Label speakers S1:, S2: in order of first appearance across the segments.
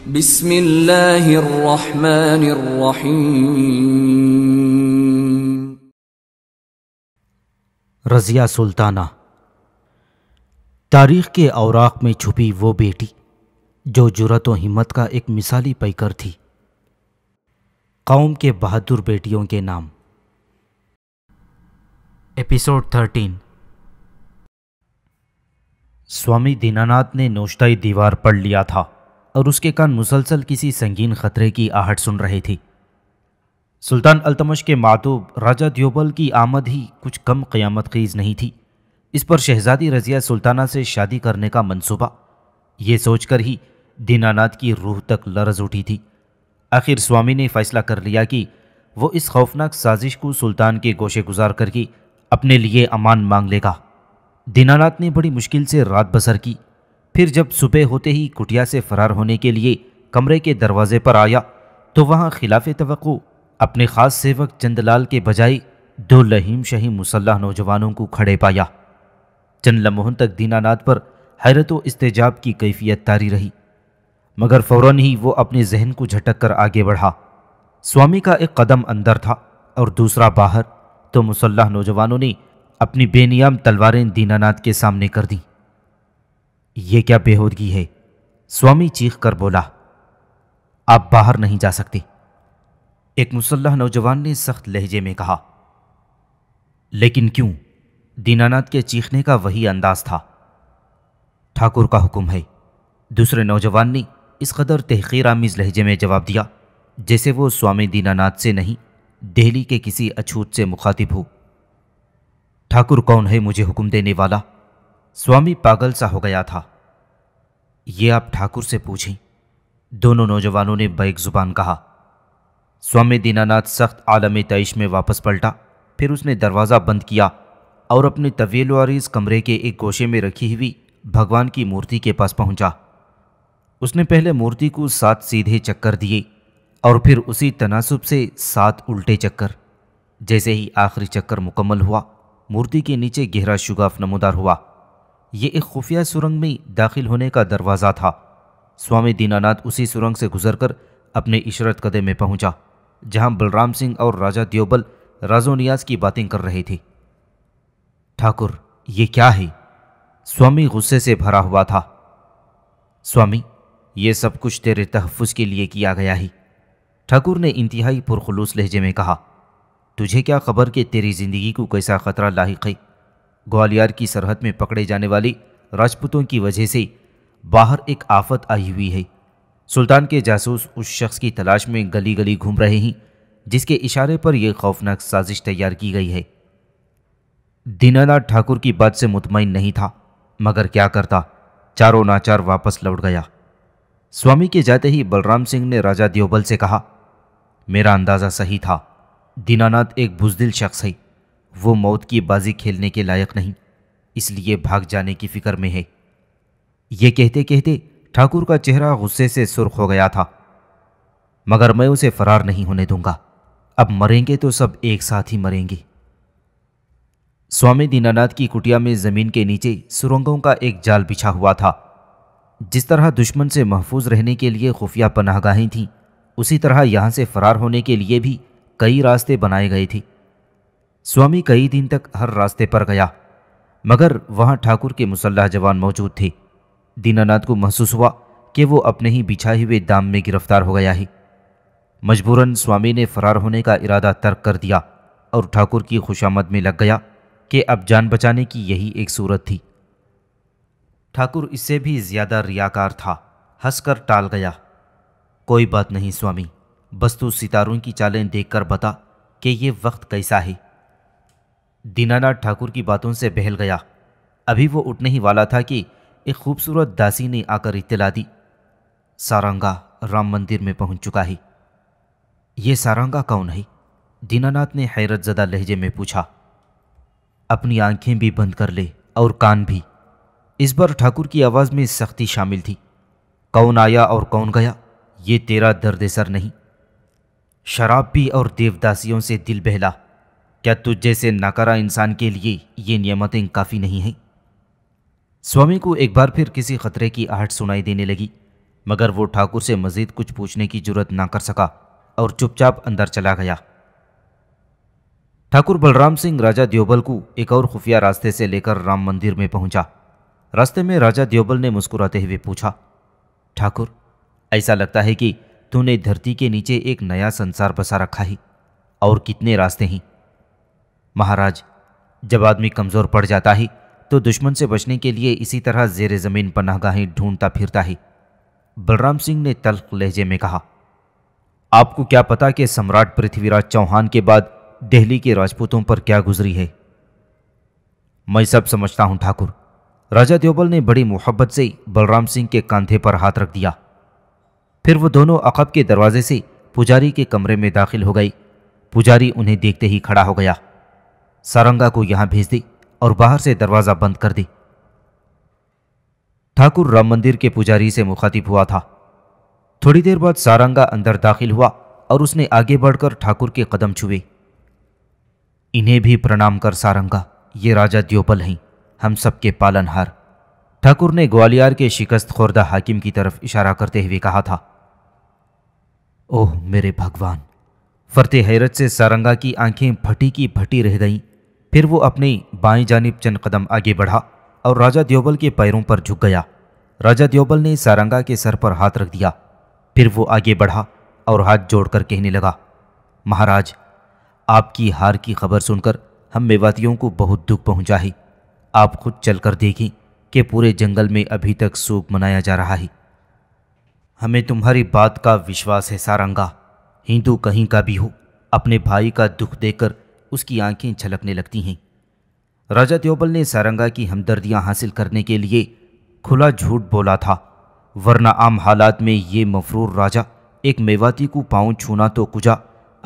S1: रजिया सुल्ताना तारीख के औराक में छुपी वो बेटी जो जुरत व हिम्मत का एक मिसाली पैकर थी कौम के बहादुर बेटियों के नाम एपिसोड थर्टीन स्वामी दीनानाथ ने नोश्ताई दीवार पढ़ लिया था और उसके कान मुसलसल किसी संगीन खतरे की आहट सुन रही थी सुल्तान अल्तमश के मातूब राजा द्योबल की आमद ही कुछ कम क़यामत खीज नहीं थी इस पर शहजादी रज़िया सुल्ताना से शादी करने का मंसूबा ये सोचकर ही दीनानाथ की रूह तक लरज उठी थी आखिर स्वामी ने फैसला कर लिया कि वो इस खौफनाक साजिश को सुल्तान के गोशे गुजार करके अपने लिए अमान मांग लेगा दीनानाथ ने बड़ी मुश्किल से रात बसर की फिर जब सुबह होते ही कुटिया से फरार होने के लिए कमरे के दरवाजे पर आया तो वहाँ खिलाफ तो अपने ख़ास सेवक चंदलाल के बजाय दो लहीम शहीम मुसल्ह नौजवानों को खड़े पाया चंद लम्हों तक दीनानाथ पर हैरत व इस्तेजाब की कैफियत तारी रही मगर फ़ौर ही वो अपने जहन को झटक कर आगे बढ़ा स्वामी का एक कदम अंदर था और दूसरा बाहर तो मुसल्ह नौजवानों ने अपनी बेनियाम तलवारें दीनानाथ के सामने कर दीं ये क्या बेहोदगी है स्वामी चीख कर बोला आप बाहर नहीं जा सकते एक मुसल्ह नौजवान ने सख्त लहजे में कहा लेकिन क्यों दीनानाथ के चीखने का वही अंदाज था ठाकुर का हुक्म है दूसरे नौजवान ने इस कदर तहकीर आमीज लहजे में जवाब दिया जैसे वो स्वामी दीनानाथ से नहीं दिल्ली के किसी अछूत से मुखातिब हो ठाकुर कौन है मुझे हुक्म देने वाला स्वामी पागल सा हो गया था ये आप ठाकुर से पूछें दोनों नौजवानों ने बैक जुबान कहा स्वामी दीनानाथ सख्त आलम तयश में वापस पलटा फिर उसने दरवाज़ा बंद किया और अपने तवील वारीज कमरे के एक गोशे में रखी हुई भगवान की मूर्ति के पास पहुंचा। उसने पहले मूर्ति को सात सीधे चक्कर दिए और फिर उसी तनासब से सात उल्टे चक्कर जैसे ही आखिरी चक्कर मुकम्मल हुआ मूर्ति के नीचे गहरा शुगाफ नमोदार हुआ ये एक खुफिया सुरंग में दाखिल होने का दरवाज़ा था स्वामी दीनानाथ उसी सुरंग से गुजरकर अपने इशरत कदे में पहुंचा, जहां बलराम सिंह और राजा देवबल राजो नियाज की बातें कर रहे थे ठाकुर ये क्या है स्वामी गुस्से से भरा हुआ था स्वामी ये सब कुछ तेरे तहफ़ के लिए किया गया ही ठाकुर ने इंतहाई पुरखलूस लहजे में कहा तुझे क्या खबर कि तेरी ज़िंदगी को कैसा ख़तरा लाही ग्वालियर की सरहद में पकड़े जाने वाले राजपूतों की वजह से बाहर एक आफत आई हुई है सुल्तान के जासूस उस शख्स की तलाश में गली गली घूम रहे हैं जिसके इशारे पर यह खौफनाक साजिश तैयार की गई है दीनानाथ ठाकुर की बात से मुतमिन नहीं था मगर क्या करता चारों नाचार वापस लौट गया स्वामी के जाते ही बलराम सिंह ने राजा देवबल से कहा मेरा अंदाज़ा सही था दीनानाथ एक बुजदिल शख्स है वो मौत की बाजी खेलने के लायक नहीं इसलिए भाग जाने की फिक्र में है ये कहते कहते ठाकुर का चेहरा गुस्से से सुर्ख हो गया था मगर मैं उसे फरार नहीं होने दूंगा अब मरेंगे तो सब एक साथ ही मरेंगे स्वामी दीनानाथ की कुटिया में ज़मीन के नीचे सुरंगों का एक जाल बिछा हुआ था जिस तरह दुश्मन से महफूज रहने के लिए खुफिया पनाहगाहें थीं उसी तरह यहां से फ़रार होने के लिए भी कई रास्ते बनाए गए थे स्वामी कई दिन तक हर रास्ते पर गया मगर वहाँ ठाकुर के मुसल्ला जवान मौजूद थे दीनानाथ को महसूस हुआ कि वो अपने ही बिछाए हुए दाम में गिरफ्तार हो गया है मजबूरन स्वामी ने फरार होने का इरादा तर्क कर दिया और ठाकुर की खुशामद में लग गया कि अब जान बचाने की यही एक सूरत थी ठाकुर इससे भी ज़्यादा रियाकार था हंसकर टाल गया कोई बात नहीं स्वामी बस तू सितारों की चालें देखकर बता कि ये वक्त कैसा है दीनानाथ ठाकुर की बातों से बहल गया अभी वो उठने ही वाला था कि एक खूबसूरत दासी ने आकर इतला दी सारंगा राम मंदिर में पहुंच चुका है ये सारंगा कौन है दीनानाथ ने हैरत ज़दा लहजे में पूछा अपनी आंखें भी बंद कर ले और कान भी इस बार ठाकुर की आवाज़ में सख्ती शामिल थी कौन आया और कौन गया ये तेरा दर्द सर नहीं शराब पी और देवदासियों से दिल बहला क्या तुझ जैसे नाकारा इंसान के लिए ये नियमतें काफ़ी नहीं हैं स्वामी को एक बार फिर किसी खतरे की आहट सुनाई देने लगी मगर वो ठाकुर से मज़ीद कुछ पूछने की जरूरत ना कर सका और चुपचाप अंदर चला गया ठाकुर बलराम सिंह राजा द्योबल को एक और खुफिया रास्ते से लेकर राम मंदिर में पहुंचा रास्ते में राजा द्योबल ने मुस्कुराते हुए पूछा ठाकुर ऐसा लगता है कि तूने धरती के नीचे एक नया संसार बसा रखा है और कितने रास्ते हैं महाराज जब आदमी कमज़ोर पड़ जाता ही तो दुश्मन से बचने के लिए इसी तरह जेर ज़मीन पनाहगाहें ढूंढता फिरता ही बलराम सिंह ने तल्ख लहजे में कहा आपको क्या पता कि सम्राट पृथ्वीराज चौहान के बाद दिल्ली के राजपूतों पर क्या गुजरी है मैं सब समझता हूं ठाकुर राजा देवबल ने बड़ी मोहब्बत से बलराम सिंह के कंधे पर हाथ रख दिया फिर वो दोनों अकब के दरवाजे से पुजारी के कमरे में दाखिल हो गई पुजारी उन्हें देखते ही खड़ा हो गया सारंगा को यहां भेज दी और बाहर से दरवाजा बंद कर दी ठाकुर राम मंदिर के पुजारी से मुखातिब हुआ था थोड़ी देर बाद सारंगा अंदर दाखिल हुआ और उसने आगे बढ़कर ठाकुर के कदम छुए इन्हें भी प्रणाम कर सारंगा ये राजा द्योपल हैं हम सबके पालनहार ठाकुर ने ग्वालियर के शिकस्त खोरदा हाकिम की तरफ इशारा करते हुए कहा था ओह मेरे भगवान फरते हैरत से सारंगा की आंखें फटी की फटी रह गईं फिर वो अपनी बाएं जानब चंद कदम आगे बढ़ा और राजा देवबल के पैरों पर झुक गया राजा देवबल ने सारंगा के सर पर हाथ रख दिया फिर वो आगे बढ़ा और हाथ जोड़कर कहने लगा महाराज आपकी हार की खबर सुनकर हम मेवातियों को बहुत दुख पहुंचा है आप खुद चलकर देखें कि पूरे जंगल में अभी तक सूख मनाया जा रहा है हमें तुम्हारी बात का विश्वास है सारंगा हिंदू कहीं का भी हो अपने भाई का दुख देकर उसकी आंखें झलकने लगती हैं राजा त्योबल ने सारंगा की हमदर्दियां हासिल करने के लिए खुला झूठ बोला था वरना आम हालात में ये मफरूर राजा एक मेवाती को पाँव छूना तो कुजा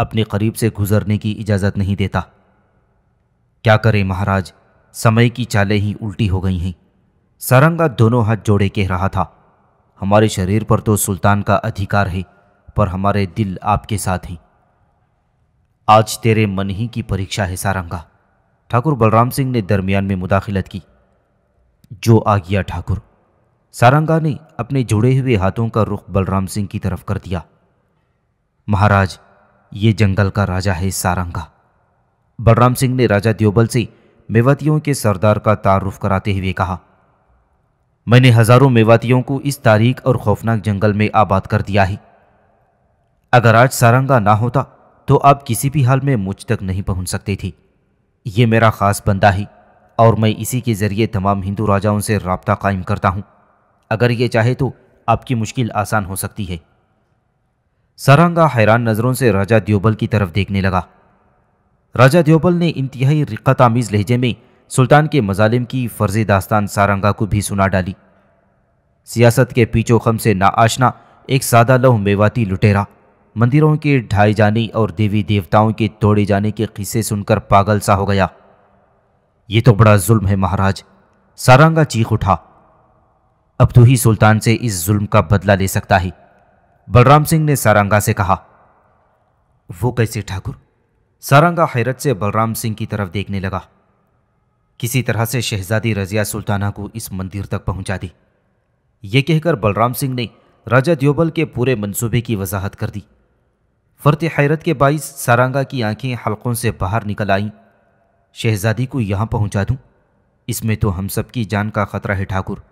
S1: अपने करीब से गुजरने की इजाज़त नहीं देता क्या करें महाराज समय की चालें ही उल्टी हो गई हैं सारंगा दोनों हाथ जोड़े कह रहा था हमारे शरीर पर तो सुल्तान का अधिकार है पर हमारे दिल आपके साथ ही आज तेरे मन ही की परीक्षा है सारंगा ठाकुर बलराम सिंह ने दरमियान में मुदाखिलत की जो आ गया ठाकुर सारंगा ने अपने जुड़े हुए हाथों का रुख बलराम सिंह की तरफ कर दिया महाराज ये जंगल का राजा है सारंगा बलराम सिंह ने राजा देवबल से मेवातियों के सरदार का तारुफ कराते हुए कहा मैंने हजारों मेवातियों को इस तारीख और खौफनाक जंगल में आबाद कर दिया है अगर आज सारंगा ना होता तो आप किसी भी हाल में मुझ तक नहीं पहुंच सकती थी ये मेरा ख़ास बंदा ही और मैं इसी के ज़रिए तमाम हिंदू राजाओं से रबता कायम करता हूँ अगर ये चाहे तो आपकी मुश्किल आसान हो सकती है सारंगा हैरान नज़रों से राजा द्योबल की तरफ देखने लगा राजा द्योबल ने इंतहाई रिकत आमीज़ लहजे में सुल्तान के मजालिम की फ़र्जी दास्तान सारंगा को भी सुना डाली सियासत के पीछो खम से आशना एक सादा लह मेवाती लुटेरा मंदिरों के ढाए जाने और देवी देवताओं के तोड़े जाने के किस्से सुनकर पागल सा हो गया ये तो बड़ा जुल्म है महाराज सारंगा चीख उठा अब तो ही सुल्तान से इस जुल्म का बदला ले सकता है बलराम सिंह ने सारंगा से कहा वो कैसे ठाकुर सारंगा हैरत से बलराम सिंह की तरफ देखने लगा किसी तरह से शहजादी रजिया सुल्ताना को इस मंदिर तक पहुंचा दी ये कहकर बलराम सिंह ने राजा द्योबल के पूरे मंसूबे की वजाहत कर दी फर्त हैरत के बाइस सारंगा की आंखें हलकों से बाहर निकल आईं शहजादी को यहाँ पहुँचा दूँ इसमें तो हम सब की जान का खतरा है ठाकुर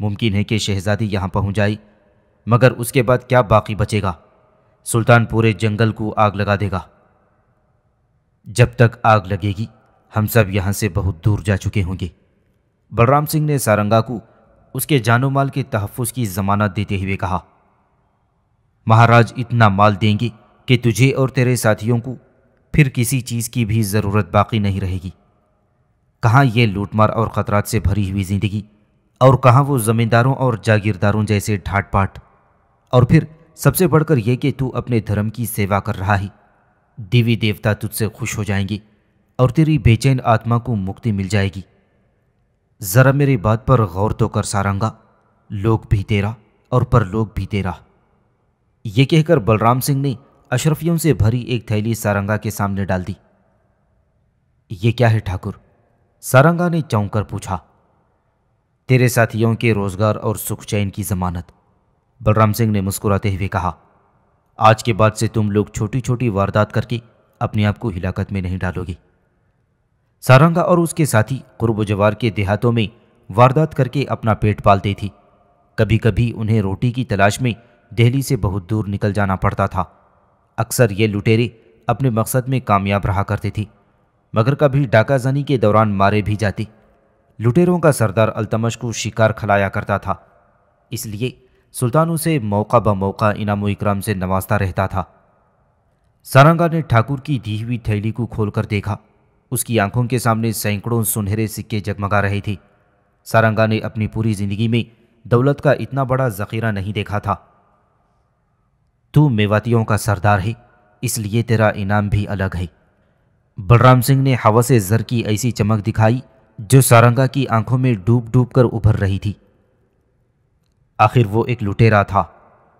S1: मुमकिन है कि शहजादी यहाँ पहुँच जाए मगर उसके बाद क्या बाकी बचेगा सुल्तान पूरे जंगल को आग लगा देगा जब तक आग लगेगी हम सब यहाँ से बहुत दूर जा चुके होंगे बलराम सिंह ने सारंगा को उसके जानो माल के तहफ़ की ज़मानत देते हुए कहा महाराज इतना माल देंगे कि तुझे और तेरे साथियों को फिर किसी चीज़ की भी ज़रूरत बाकी नहीं रहेगी कहाँ ये लूटमार और ख़तरात से भरी हुई ज़िंदगी और कहाँ वो ज़मींदारों और जागीरदारों जैसे ठाट पाट और फिर सबसे बढ़कर यह कि तू अपने धर्म की सेवा कर रहा है देवी देवता तुझसे खुश हो जाएंगे और तेरी बेचैन आत्मा को मुक्ति मिल जाएगी ज़रा मेरी बात पर गौर तो कर सारंगा लोग भी तेरा और परलोक भी तेरा ये कहकर बलराम सिंह ने अशरफियों से भरी एक थैली सारंगा के सामने डाल दी ये क्या है ठाकुर सारंगा ने चौंक कर पूछा तेरे साथियों के रोजगार और सुख चैन की जमानत बलराम सिंह ने मुस्कुराते हुए कहा आज के बाद से तुम लोग छोटी छोटी वारदात करके अपने आप को हिलाकत में नहीं डालोगे सारंगा और उसके साथी कुर्ब जवार के देहातों में वारदात करके अपना पेट पालते थी कभी कभी उन्हें रोटी की तलाश में दिल्ली से बहुत दूर निकल जाना पड़ता था अक्सर ये लुटेरे अपने मकसद में कामयाब रहा करती थी मगर कभी डाकाजानी के दौरान मारे भी जाते लुटेरों का सरदार अल्तमश को शिकार खिलाया करता था इसलिए सुल्तान उसे मौका ब मौका इनाम इकराम से नवाजता रहता था सारंगा ने ठाकुर की दी हुई थैली को खोलकर देखा उसकी आंखों के सामने सैकड़ों सुनहरे सिक्के जगमगा रहे थे सारंगा ने अपनी पूरी जिंदगी में दौलत का इतना बड़ा जखीरा नहीं देखा था तू मेवातियों का सरदार है इसलिए तेरा इनाम भी अलग है बलराम सिंह ने हवा से जर की ऐसी चमक दिखाई जो सारंगा की आंखों में डूब डूब कर उभर रही थी आखिर वो एक लुटेरा था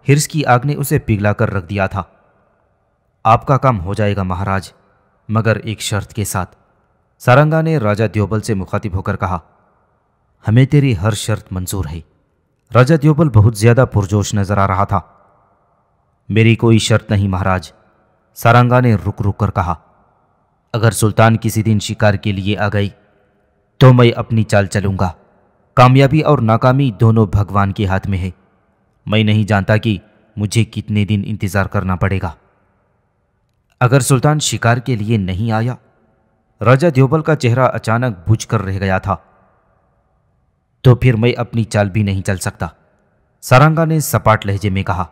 S1: हिर्स की आग ने उसे पिघला कर रख दिया था आपका काम हो जाएगा महाराज मगर एक शर्त के साथ सारंगा ने राजा द्योबल से मुखातिब होकर कहा हमें तेरी हर शर्त मंजूर है राजा द्योबल बहुत ज़्यादा पुरजोश नजर आ रहा था मेरी कोई शर्त नहीं महाराज सारंगा ने रुक रुक कर कहा अगर सुल्तान किसी दिन शिकार के लिए आ गई तो मैं अपनी चाल चलूंगा कामयाबी और नाकामी दोनों भगवान के हाथ में है मैं नहीं जानता कि मुझे कितने दिन इंतज़ार करना पड़ेगा अगर सुल्तान शिकार के लिए नहीं आया राजा देवबल का चेहरा अचानक बुझ कर रह गया था तो फिर मैं अपनी चाल भी नहीं चल सकता सारंगा ने सपाट लहजे में कहा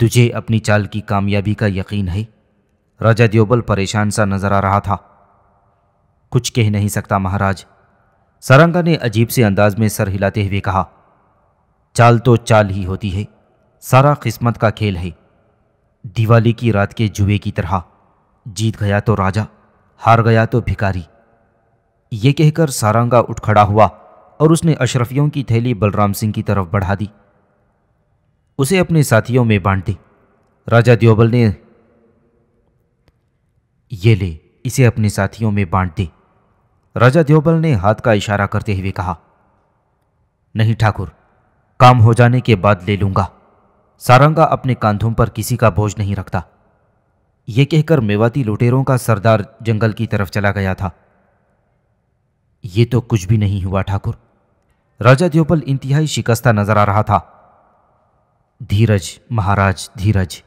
S1: तुझे अपनी चाल की कामयाबी का यकीन है राजा देवबल परेशान सा नजर आ रहा था कुछ कह नहीं सकता महाराज सारंगा ने अजीब से अंदाज में सर हिलाते हुए कहा चाल तो चाल ही होती है सारा किस्मत का खेल है दिवाली की रात के जुए की तरह जीत गया तो राजा हार गया तो भिकारी ये कहकर सारंगा उठ खड़ा हुआ और उसने अशरफियों की थैली बलराम सिंह की तरफ बढ़ा दी उसे अपने साथियों में बांट दी राजा द्योबल ने ये ले इसे अपने साथियों में बांट दी राजा द्योबल ने हाथ का इशारा करते हुए कहा नहीं ठाकुर काम हो जाने के बाद ले लूंगा सारंगा अपने कांधों पर किसी का बोझ नहीं रखता यह कहकर मेवाती लुटेरों का सरदार जंगल की तरफ चला गया था यह तो कुछ भी नहीं हुआ ठाकुर राजा द्योबल इंतहाई शिकस्ता नजर आ रहा था धीरज महाराज धीरज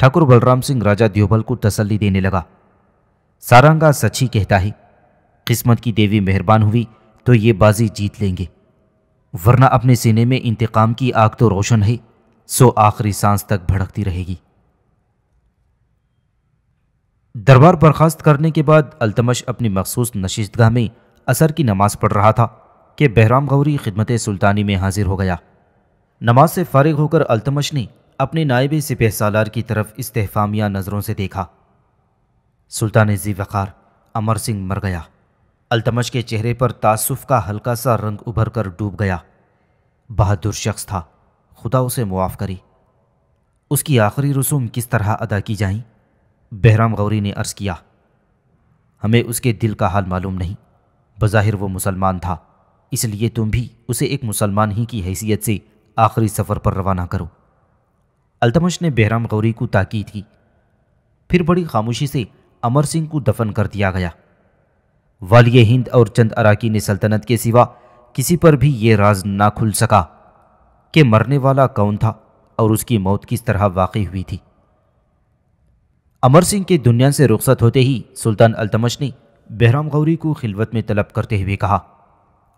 S1: ठाकुर बलराम सिंह राजा देवबल को तसल्ली देने लगा सारंगा सच ही कहता है किस्मत की देवी मेहरबान हुई तो ये बाजी जीत लेंगे वरना अपने सीने में इंतकाम की आग तो रोशन है सो आखिरी सांस तक भड़कती रहेगी दरबार बर्खास्त करने के बाद अल्तमश अपनी मखसूस नशिशगाह में असर की नमाज पढ़ रहा था कि बहराम गौरी खिदमत सुल्तानी में हाजिर हो गया नमाज से फारिग होकर अल्तमश ने अपने नायब सिपह सालार की तरफ इस्तेफामिया नज़रों से देखा सुल्तान जी वक़ार अमर सिंह मर गया अल्तमश के चेहरे पर तासुफ का हल्का सा रंग उभर कर डूब गया बहादुर शख्स था खुदा उसे मुआफ़ करी उसकी आखिरी रसूम किस तरह अदा की जाएं? बहराम गौरी ने अर्ज़ किया हमें उसके दिल का हाल मालूम नहीं बज़ाहिर वो मुसलमान था इसलिए तुम भी उसे एक मुसलमान ही की हैसियत से आखिरी सफ़र पर रवाना करो अल्तमश ने बहराम गौरी को ताकीद की फिर बड़ी खामोशी से अमर सिंह को दफन कर दिया गया वालिय हिंद और चंद अराकी ने सल्तनत के सिवा किसी पर भी ये राज ना खुल सका कि मरने वाला कौन था और उसकी मौत किस तरह वाकई हुई थी अमर सिंह के दुनिया से रुखसत होते ही सुल्तान अल्तमश ने बहराम गौरी को खिलवत में तलब करते हुए कहा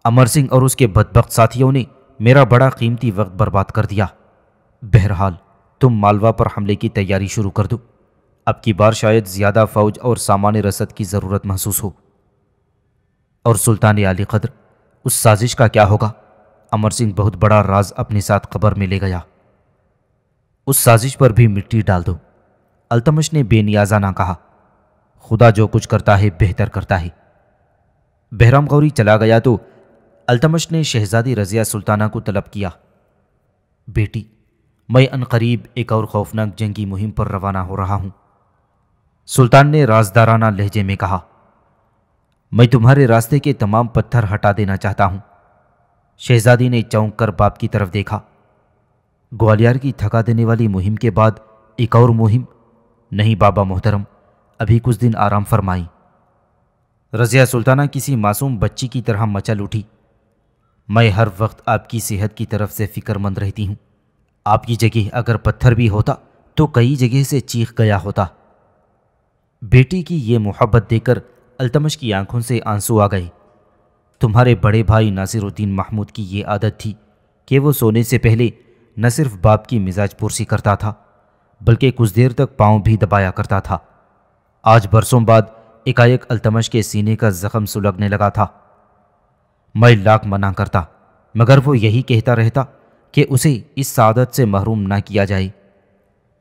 S1: अमर सिंह और उसके बदबक साथियों ने मेरा बड़ा कीमती वक्त बर्बाद कर दिया बहरहाल तुम मालवा पर हमले की तैयारी शुरू कर दो अब की बार शायद ज़्यादा फ़ौज और सामान्य रसद की ज़रूरत महसूस हो और सुल्तान आली कदर उस साजिश का क्या होगा अमर सिंह बहुत बड़ा राज अपने साथ कबर में ले गया उस साजिश पर भी मिट्टी डाल दो अल्तमश ने बेनियाजाना कहा खुदा जो कुछ करता है बेहतर करता है बहराम गौरी चला गया तो अल्तमश ने शहजादी रज़िया सुल्ताना को तलब किया बेटी मैं अनकरीब एक और खौफनाक जंगी मुहिम पर रवाना हो रहा हूँ सुल्तान ने राजदाराना लहजे में कहा मैं तुम्हारे रास्ते के तमाम पत्थर हटा देना चाहता हूँ शहजादी ने चौंक कर बाप की तरफ देखा ग्वालियर की थका देने वाली मुहिम के बाद एक और मुहिम नहीं बाबा मोहतरम अभी कुछ दिन आराम फरमाई रज़िया सुल्ताना किसी मासूम बच्ची की तरह मचल उठी मैं हर वक्त आपकी सेहत की तरफ से फ़िक्रमंद रहती हूँ आपकी जगह अगर पत्थर भी होता तो कई जगह से चीख गया होता बेटी की ये मोहब्बत देकर अल्तमश की आंखों से आंसू आ गए तुम्हारे बड़े भाई नासिरुद्दीन महमूद की ये आदत थी कि वो सोने से पहले न सिर्फ बाप की मिजाज पुरसी करता था बल्कि कुछ देर तक पाँव भी दबाया करता था आज बरसों बाद एकाएक अल्तमश के सीने का जख्म सुलगने लगा था मैं लाख मना करता मगर वो यही कहता रहता कि उसे इस सादत से महरूम ना किया जाए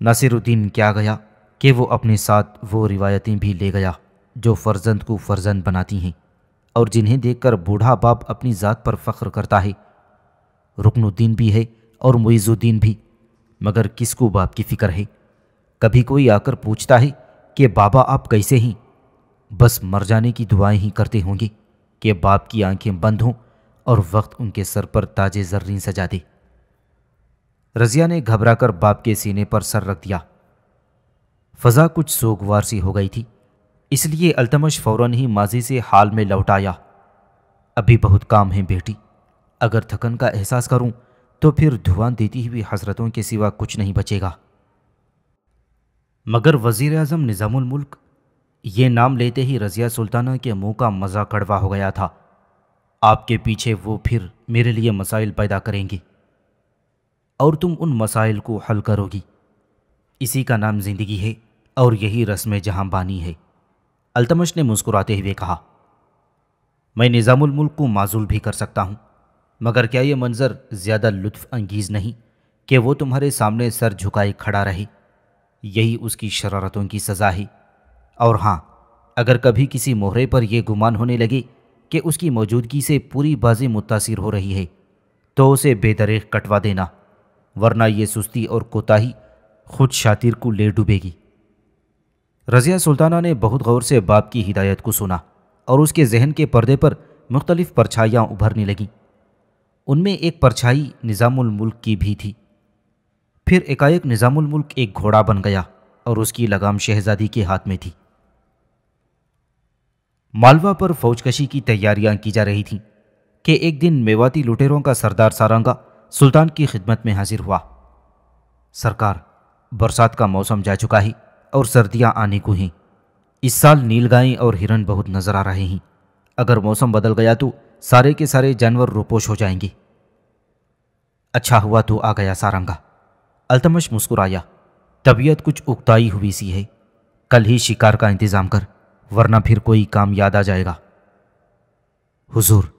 S1: नासिरुद्दीन क्या गया कि वो अपने साथ वो रिवायतें भी ले गया जो फ़र्जंद को फ़र्जंद बनाती हैं और जिन्हें देखकर बूढ़ा बाप अपनी ज़ात पर फ़ख्र करता है रुकनुद्दीन भी है और मुइज़ुद्दीन भी मगर किसको बाप की फ़िक्र है कभी कोई आकर पूछता है कि बाबा आप कैसे हैं बस मर जाने की दुआएं ही करते होंगे कि बाप की आंखें बंद हों और वक्त उनके सर पर ताजे जर्रीन सजा दे रजिया ने घबराकर बाप के सीने पर सर रख दिया फजा कुछ सोगवार सी हो गई थी इसलिए अल्तमश फौरन ही माजी से हाल में लौट आया अभी बहुत काम है बेटी अगर थकन का एहसास करूं तो फिर धुआं देती हुई हसरतों के सिवा कुछ नहीं बचेगा मगर वज़ी अजम मुल्क ये नाम लेते ही रज़िया सुल्ताना के मुंह का मज़ा कड़वा हो गया था आपके पीछे वो फिर मेरे लिए मसाइल पैदा करेंगी और तुम उन मसाइल को हल करोगी इसी का नाम ज़िंदगी है और यही रस्म जहाँ बानी है अल्तमश ने मुस्कुराते हुए कहा मैं निज़ामुल मुल्क को माजूल भी कर सकता हूँ मगर क्या यह मंज़र ज़्यादा लुत्फ अंगीज़ नहीं कि वो तुम्हारे सामने सर झुकाए खड़ा रहे यही उसकी शरारतों की सज़ा है और हाँ अगर कभी किसी मोहरे पर यह गुमान होने लगे कि उसकी मौजूदगी से पूरी बाजी मुतासर हो रही है तो उसे बेदरेख कटवा देना वरना ये सुस्ती और कोताही खुद शातिर को ले डूबेगी रज़िया सुल्ताना ने बहुत गौर से बाप की हिदायत को सुना और उसके जहन के पर्दे पर मुख्तलिफ़ परछाइयाँ उभरने लगीं उनमें एक परछाई निज़ामुल्मुल्क की भी थी फिर एकाएक निज़ामुल्मुल्क एक घोड़ा बन गया और उसकी लगाम शहजादी के हाथ में थी मालवा पर फौजकशी की तैयारियां की जा रही थीं कि एक दिन मेवाती लुटेरों का सरदार सारंगा सुल्तान की खिदमत में हाजिर हुआ सरकार बरसात का मौसम जा चुका ही और सर्दियां आने को ही इस साल नीलगायें और हिरन बहुत नजर आ रहे हैं अगर मौसम बदल गया तो सारे के सारे जानवर रोपोश हो जाएंगे अच्छा हुआ तो आ गया सारंगा अल्तमश मुस्कुराया तबीयत कुछ उगताई हुई सी है कल ही शिकार का इंतज़ाम कर वरना फिर कोई काम याद आ जाएगा हुजूर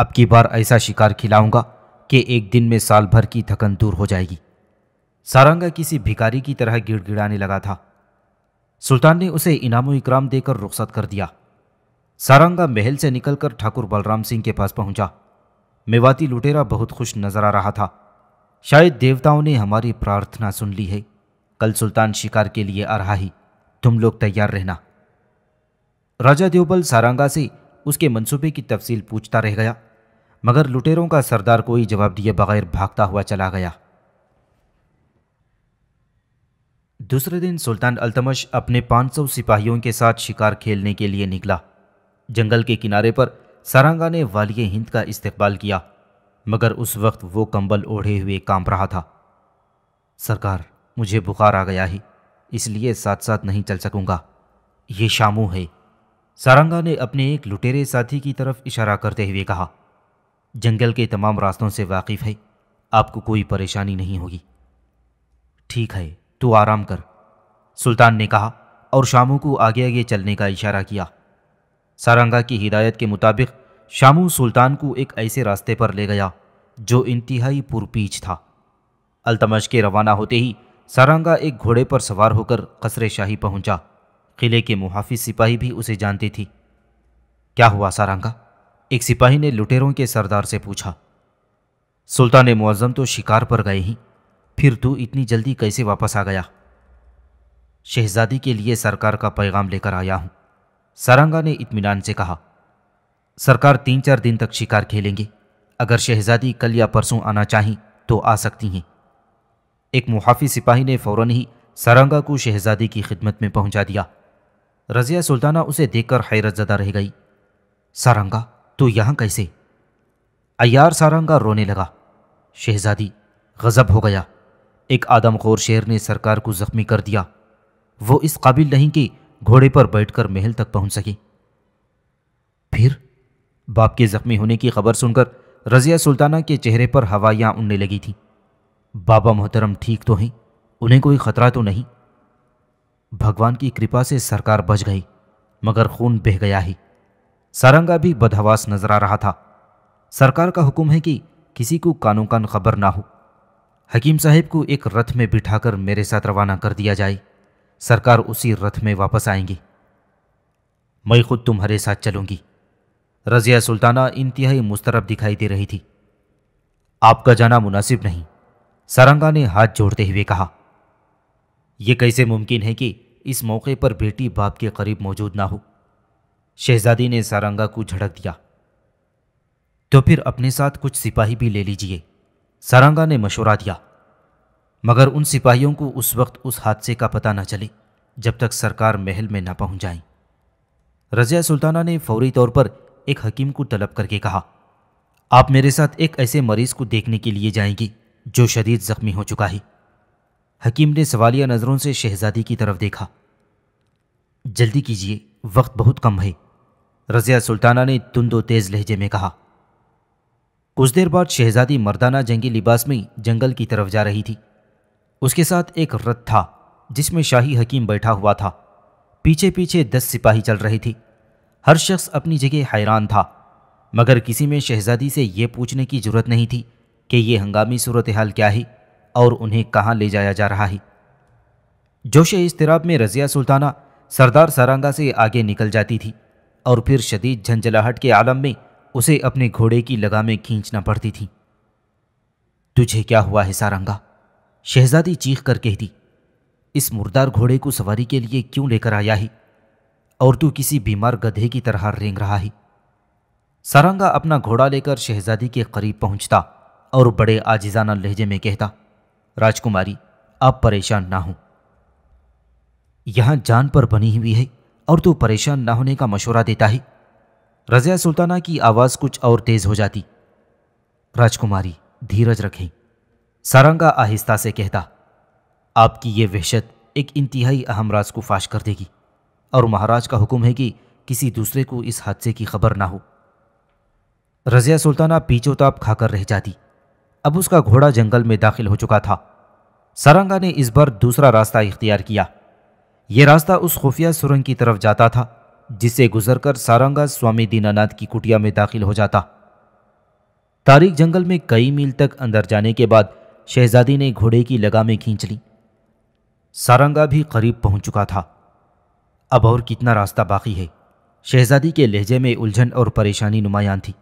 S1: अब की बार ऐसा शिकार खिलाऊंगा कि एक दिन में साल भर की थकन दूर हो जाएगी सारंगा किसी भिखारी की तरह गिड़गिड़ाने लगा था सुल्तान ने उसे इनामो इकराम देकर रुख्सत कर दिया सारंगा महल से निकलकर ठाकुर बलराम सिंह के पास पहुंचा मेवाती लुटेरा बहुत खुश नजर आ रहा था शायद देवताओं ने हमारी प्रार्थना सुन ली है कल सुल्तान शिकार के लिए आ रहा ही तुम लोग तैयार रहना राजा देवबल सारंगा से उसके मंसूबे की तफसील पूछता रह गया मगर लुटेरों का सरदार कोई जवाब दिए बगैर भागता हुआ चला गया दूसरे दिन सुल्तान अल्तमश अपने 500 सिपाहियों के साथ शिकार खेलने के लिए निकला जंगल के किनारे पर सारंगा ने वाली हिंद का इस्तेबाल किया मगर उस वक्त वो कंबल ओढ़े हुए कांप रहा था सरकार मुझे बुखार आ गया है इसलिए साथ साथ नहीं चल सकूँगा ये शामू है सारंगा ने अपने एक लुटेरे साथी की तरफ इशारा करते हुए कहा जंगल के तमाम रास्तों से वाकिफ है आपको कोई परेशानी नहीं होगी ठीक है तू आराम कर सुल्तान ने कहा और शामू को आगे आगे चलने का इशारा किया सारंगा की हिदायत के मुताबिक शामू सुल्तान को एक ऐसे रास्ते पर ले गया जो इंतहाई पुरपीच था अल्तमश के रवाना होते ही सारंगा एक घोड़े पर सवार होकर कसरे शाही पहुंचा किले के मुहाफिज सिपाही भी उसे जानती थी क्या हुआ सारंगा एक सिपाही ने लुटेरों के सरदार से पूछा सुल्तान मुआजम तो शिकार पर गए ही फिर तू इतनी जल्दी कैसे वापस आ गया शहजादी के लिए सरकार का पैगाम लेकर आया हूँ सारंगा ने इतमान से कहा सरकार तीन चार दिन तक शिकार खेलेंगे अगर शहजादी कल या परसों आना चाहें तो आ सकती हैं एक मुहाफी सिपाही ने फौरन ही सारंगा को शहजादी की खिदमत में पहुंचा दिया रजिया सुल्ताना उसे देखकर हैरत जदा रह गई सारंगा तू यहां कैसे अयार सारंगा रोने लगा शहजादी गज़ब हो गया एक आदमखोर शेर ने सरकार को ज़ख्मी कर दिया वो इस काबिल नहीं कि घोड़े पर बैठकर महल तक पहुंच सके फिर बाप के ज़ख्मी होने की खबर सुनकर रजिया सुल्ताना के चेहरे पर हवाइयाँ उड़ने लगी थी बाबा मोहतरम ठीक तो हैं उन्हें कोई ख़तरा तो नहीं भगवान की कृपा से सरकार बच गई मगर खून बह गया ही सारंगा भी बदहवास नजर आ रहा था सरकार का हुक्म है कि किसी को कानों कान खबर ना हो हकीम साहब को एक रथ में बिठाकर मेरे साथ रवाना कर दिया जाए सरकार उसी रथ में वापस आएंगी मैं खुद तुम्हारे साथ चलूंगी रजिया सुल्ताना इंतहाई मुस्तरब दिखाई दे रही थी आपका जाना मुनासिब नहीं सारंगा ने हाथ जोड़ते हुए कहा यह कैसे मुमकिन है कि इस मौके पर बेटी बाप के करीब मौजूद ना हो शहजादी ने सारंगा को झड़क दिया तो फिर अपने साथ कुछ सिपाही भी ले लीजिए सारंगा ने मशवरा दिया मगर उन सिपाहियों को उस वक्त उस हादसे का पता न चले जब तक सरकार महल में ना पहुंच जाए रजिया सुल्ताना ने फौरी तौर पर एक हकीम को तलब करके कहा आप मेरे साथ एक ऐसे मरीज को देखने के लिए जाएंगी जो शदीद जख्मी हो चुका है हकीम ने सवालिया नज़रों से शहजादी की तरफ देखा जल्दी कीजिए वक्त बहुत कम है रज़िया सुल्ताना ने तुंदो तेज़ लहजे में कहा कुछ देर बाद शहजादी मर्दाना जंगी लिबास में जंगल की तरफ जा रही थी उसके साथ एक रथ था जिसमें शाही हकीम बैठा हुआ था पीछे पीछे दस सिपाही चल रहे थे हर शख्स अपनी जगह हैरान था मगर किसी में शहजादी से ये पूछने की जरूरत नहीं थी कि ये हंगामी सूरत हाल क्या है और उन्हें कहाँ ले जाया जा रहा है जोश इसतराब में रज़िया सुल्ताना सरदार सारंगा से आगे निकल जाती थी और फिर शदीद झंझलाहट के आलम में उसे अपने घोड़े की लगामें खींचना पड़ती थी तुझे क्या हुआ है सारंगा शहजादी चीख कर कहती इस मुर्दार घोड़े को सवारी के लिए क्यों लेकर आया है और तू किसी बीमार गधे की तरह रेंग रहा है सारंगा अपना घोड़ा लेकर शहजादी के करीब पहुंचता और बड़े आजिजाना लहजे में कहता राजकुमारी आप परेशान ना हो यहां जान पर बनी हुई है और तू परेशान ना होने का मशुरा देता है रज़िया सुल्ताना की आवाज़ कुछ और तेज़ हो जाती राजकुमारी धीरज रखें सारंगा आहिस्ता से कहता आपकी ये वहशत एक इंतहाई अहम राज को फाश कर देगी और महाराज का हुक्म है कि किसी दूसरे को इस हादसे की खबर ना हो रज़िया सुल्ताना पीछोताप खाकर रह जाती अब उसका घोड़ा जंगल में दाखिल हो चुका था सारंगा ने इस बार दूसरा रास्ता इख्तियार किया यह रास्ता उस खुफिया सुरंग की तरफ जाता था जिसे गुजरकर सारंगा स्वामी दीनानाथ की कुटिया में दाखिल हो जाता तारीख जंगल में कई मील तक अंदर जाने के बाद शहजादी ने घोड़े की लगामें खींच ली सारंगा भी करीब पहुंच चुका था अब और कितना रास्ता बाकी है शहजादी के लहजे में उलझन और परेशानी नुमायान थी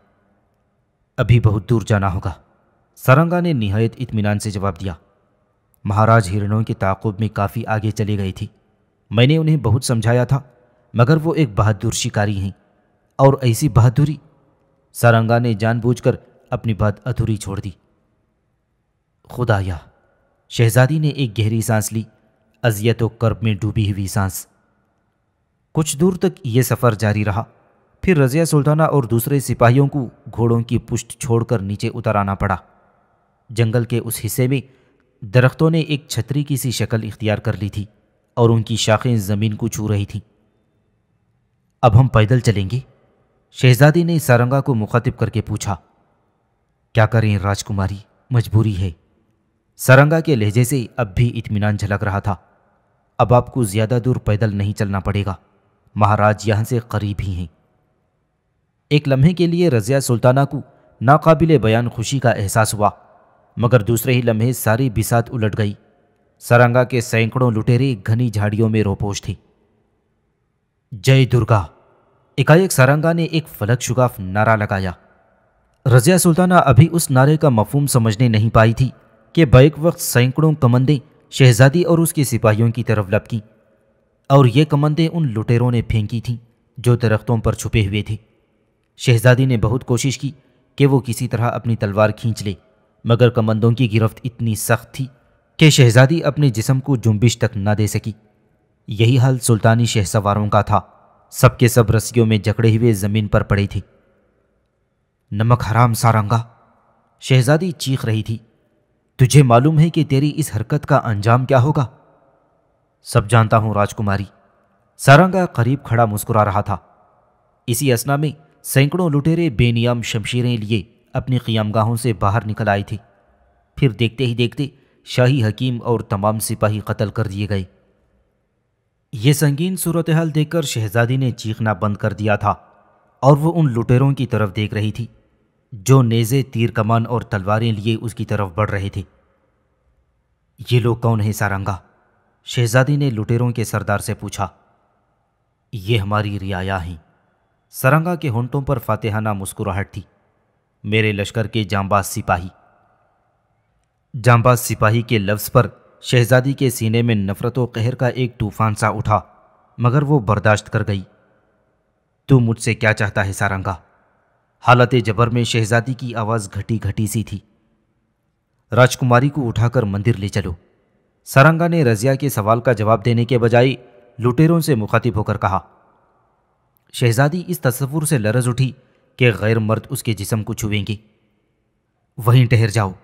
S1: अभी बहुत दूर जाना होगा सारंगा ने नहायत इतमान से जवाब दिया महाराज हिरणों के ताकुब में काफ़ी आगे चली गई थी मैंने उन्हें बहुत समझाया था मगर वो एक बहादुर शिकारी हैं और ऐसी बहादुरी सारंगा ने जानबूझकर अपनी बात अधूरी छोड़ दी खुदाया शहजादी ने एक गहरी सांस ली अजियत व कर्ब में डूबी हुई सांस कुछ दूर तक ये सफ़र जारी रहा फिर रज़िया सुल्ताना और दूसरे सिपाहियों को घोड़ों की पुष्ट छोड़कर नीचे उतर आना पड़ा जंगल के उस हिस्से में दरख्तों ने एक छतरी की सी शक्ल इख्तियार कर ली थी और उनकी शाखें ज़मीन को छू रही थीं अब हम पैदल चलेंगे शहजादी ने सारंगा को मुखातिब करके पूछा क्या करें राजकुमारी मजबूरी है सारंगा के लहजे से अब भी इत्मीनान झलक रहा था अब आपको ज़्यादा दूर पैदल नहीं चलना पड़ेगा महाराज यहाँ से करीब ही हैं एक लम्हे के लिए रज़िया सुल्ताना को नाकाबिल बयान खुशी का एहसास हुआ मगर दूसरे ही लम्हे सारी बिसात उलट गई सरंगा के सैकड़ों लुटेरे घनी झाड़ियों में रोपोश थी जय दुर्गा एकाएक सारंगा ने एक फलक शुगाफ नारा लगाया रजिया सुल्ताना अभी उस नारे का मफहम समझने नहीं पाई थी कि बैक वक्त सैकड़ों कमंदे शहजादी और उसके सिपाहियों की तरफ लपकी और ये कमंदे उन लुटेरों ने फेंकी थीं जो दरख्तों पर छुपे हुए थे शहजादी ने बहुत कोशिश की कि वो किसी तरह अपनी तलवार खींच ले मगर कमंदों की गिरफ्त इतनी सख्त थी कि शहजादी अपने जिसम को जुम्बिश तक न दे सकी यही हाल सुल्तानी शहसवारों का था सबके सब रस्सियों में जकड़े हुए ज़मीन पर पड़ी थी नमक हराम सारंगा शहजादी चीख रही थी तुझे मालूम है कि तेरी इस हरकत का अंजाम क्या होगा सब जानता हूँ राजकुमारी सारंगा करीब खड़ा मुस्कुरा रहा था इसी असना में सैकड़ों लुटेरे बेनियाम शमशीरें लिए अपनी क़ियामगाहों से बाहर निकल आई थी फिर देखते ही देखते शाही हकीम और तमाम सिपाही कत्ल कर दिए गए ये संगीन सूरत हाल देखकर शहजादी ने चीखना बंद कर दिया था और वो उन लुटेरों की तरफ देख रही थी जो नेज़े तीर कमान और तलवारें लिए उसकी तरफ बढ़ रहे थे ये लोग कौन है सारंगा शहजादी ने लुटेरों के सरदार से पूछा ये हमारी रियाया हैं सरंगा के होंटों पर फातेहाना मुस्कुराहट थी मेरे लश्कर के जांबाज सिपाही जांबाज सिपाही के लफ्ज़ पर शहजादी के सीने में नफ़रत और कहर का एक तूफ़ान सा उठा मगर वो बर्दाश्त कर गई तू मुझसे क्या चाहता है सारंगा हालत जबर में शहजादी की आवाज़ घटी घटी सी थी राजकुमारी को उठाकर मंदिर ले चलो सारंगा ने रजिया के सवाल का जवाब देने के बजाय लुटेरों से मुखातिब होकर कहा शहजादी इस तस्वुर से लरज उठी कि गैर मर्द उसके जिसम को छुएंगे वहीं ठहर जाओ